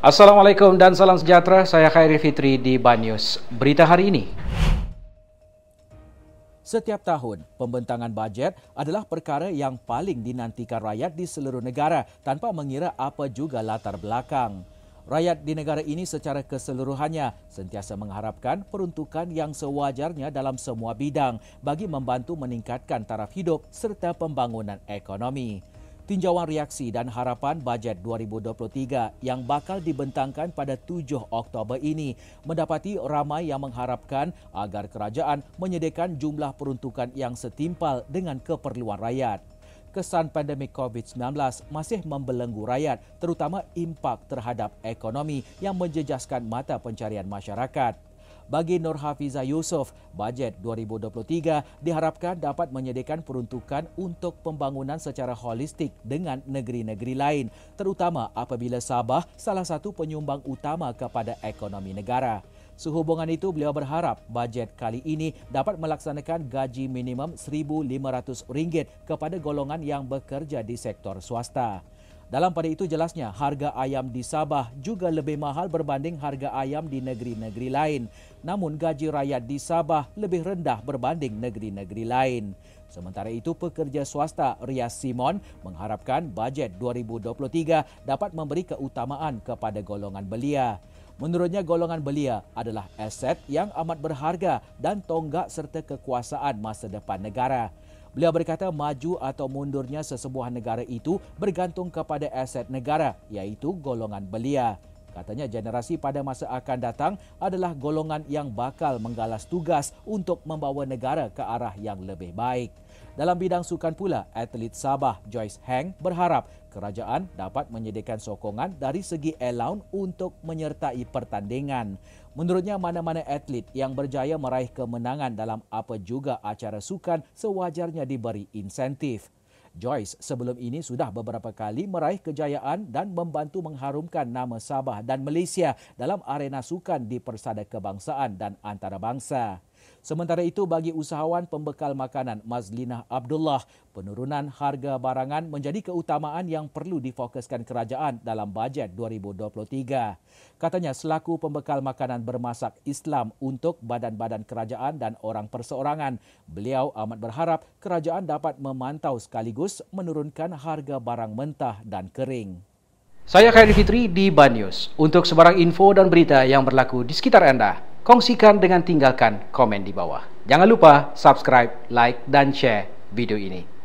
Assalamualaikum dan salam sejahtera. Saya Khairi Fitri di Banyus. Berita hari ini. Setiap tahun, pembentangan bajet adalah perkara yang paling dinantikan rakyat di seluruh negara tanpa mengira apa juga latar belakang. Rakyat di negara ini secara keseluruhannya sentiasa mengharapkan peruntukan yang sewajarnya dalam semua bidang bagi membantu meningkatkan taraf hidup serta pembangunan ekonomi tinjauan reaksi dan harapan bajet 2023 yang bakal dibentangkan pada 7 Oktober ini mendapati ramai yang mengharapkan agar kerajaan menyediakan jumlah peruntukan yang setimpal dengan keperluan rakyat. Kesan pandemik COVID-19 masih membelenggu rakyat terutama impak terhadap ekonomi yang menjejaskan mata pencarian masyarakat. Bagi Nur Hafizah Yusof, bajet 2023 diharapkan dapat menyediakan peruntukan untuk pembangunan secara holistik dengan negeri-negeri lain, terutama apabila Sabah salah satu penyumbang utama kepada ekonomi negara. Sehubungan itu, beliau berharap bajet kali ini dapat melaksanakan gaji minimum RM1,500 kepada golongan yang bekerja di sektor swasta. Dalam pada itu jelasnya harga ayam di Sabah juga lebih mahal berbanding harga ayam di negeri-negeri lain. Namun gaji rakyat di Sabah lebih rendah berbanding negeri-negeri lain. Sementara itu pekerja swasta Ria Simon mengharapkan bajet 2023 dapat memberi keutamaan kepada golongan belia. Menurutnya golongan belia adalah aset yang amat berharga dan tonggak serta kekuasaan masa depan negara. Beliau berkata maju atau mundurnya sesebuah negara itu bergantung kepada aset negara iaitu golongan belia. Katanya generasi pada masa akan datang adalah golongan yang bakal menggalas tugas untuk membawa negara ke arah yang lebih baik. Dalam bidang sukan pula, atlet Sabah Joyce Heng berharap kerajaan dapat menyediakan sokongan dari segi elaun untuk menyertai pertandingan. Menurutnya mana-mana atlet yang berjaya meraih kemenangan dalam apa juga acara sukan sewajarnya diberi insentif. Joyce sebelum ini sudah beberapa kali meraih kejayaan dan membantu mengharumkan nama Sabah dan Malaysia dalam arena sukan di Persada Kebangsaan dan Antarabangsa. Sementara itu bagi usahawan pembekal makanan Mazlinah Abdullah, penurunan harga barangan menjadi keutamaan yang perlu difokuskan kerajaan dalam bajet 2023. Katanya selaku pembekal makanan bermasak Islam untuk badan-badan kerajaan dan orang perseorangan, beliau amat berharap kerajaan dapat memantau sekaligus menurunkan harga barang mentah dan kering. Saya Khairi Fitri di Banyus. Untuk sebarang info dan berita yang berlaku di sekitar anda, kongsikan dengan tinggalkan komen di bawah. Jangan lupa subscribe, like dan share video ini.